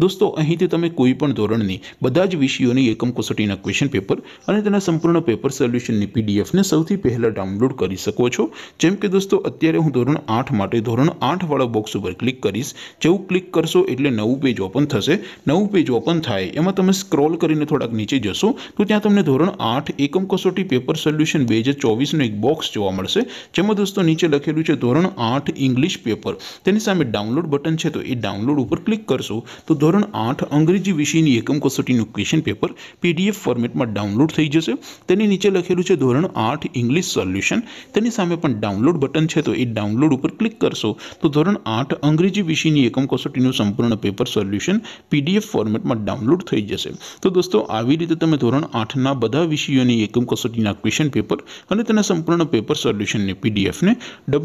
દોસ્તો અહીથી તમે કોઈ પણ ધોરણની બધા જ વિષયોની એકમ કસોટીના ક્વેશ્ચન પેપર અને તેના સંપૂર્ણ પેપર સોલ્યુશનની પીડીએફ ને સૌથી પહેલા ડાઉનલોડ કરી શકો છો જેમ કે દોસ્તો અત્યારે હું ધોરણ 8 માટે ધોરણ 8 વાળો બોક્સ ઉપર ક્લિક કરિસ જેઉ ક્લિક કરશો એટલે નવો પેજ ઓપન થશે નવો પેજ ઓપન થાય એમાં તમે સ્ક્રોલ કરીને થોડાક નીચે જશો તો ત્યાં તમને ધોરણ 8 એકમ કસોટી પેપર સોલ્યુશન 2024 નો એક બોક્સ જોવા મળશે જેમ કે દોસ્તો નીચે લખેલું છે ધોરણ 8 ઇંગ્લિશ પેપર તેની સામે ડાઉનલોડ બટન છે તો એ ડાઉનલોડ ઉપર ક્લિક કરશો તો ધોરણ 8 અંગ્રેજી વિષયની એકમ કસોટીનું ક્વેશ્ચન પેપર પીડીએફ ફોર્મેટમાં ડાઉનલોડ થઈ જશે તેની નીચે લખેલું છે ધોરણ 8 ઇંગ્લિશ સોલ્યુશન તેની સામે પણ ડાઉનલોડ બટન છે તો એ ડાઉનલોડ ઉપર ક્લિક કરશો તો ધોરણ 8 અંગ્રેજી વિષયની એકમ કસોટીનું સંપૂર્ણ પેપર સોલ્યુશન પીડીએફ ફોર્મેટમાં ડાઉનલોડ થઈ જશે તો દોસ્તો આવી રીતે તમે ધોરણ 8 ના બધા વિષયોની એકમ કસોટીના ક્વેશ્ચન પેપર અને તેના સંપૂર્ણ પેપર સોલ્યુશન ને પીડીએફ ને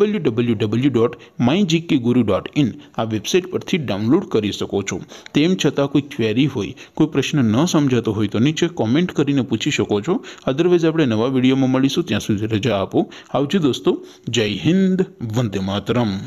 www.mygkguru.in આ વેબસાઈટ પરથી ડાઉનલોડ કરી શકો છો टीम छोटा कोई क्वेरी हुई कोई प्रश्न ना समझ तो हो तो नीचे कमेंट કરીને પૂછી શકો છો અધરવાઇઝ આપણે નવા વિડિયોમાં મળીશું ત્યાં સુધી રજા આપો આવજો દોસ્તો જય હિન્દ વંદે માતરમ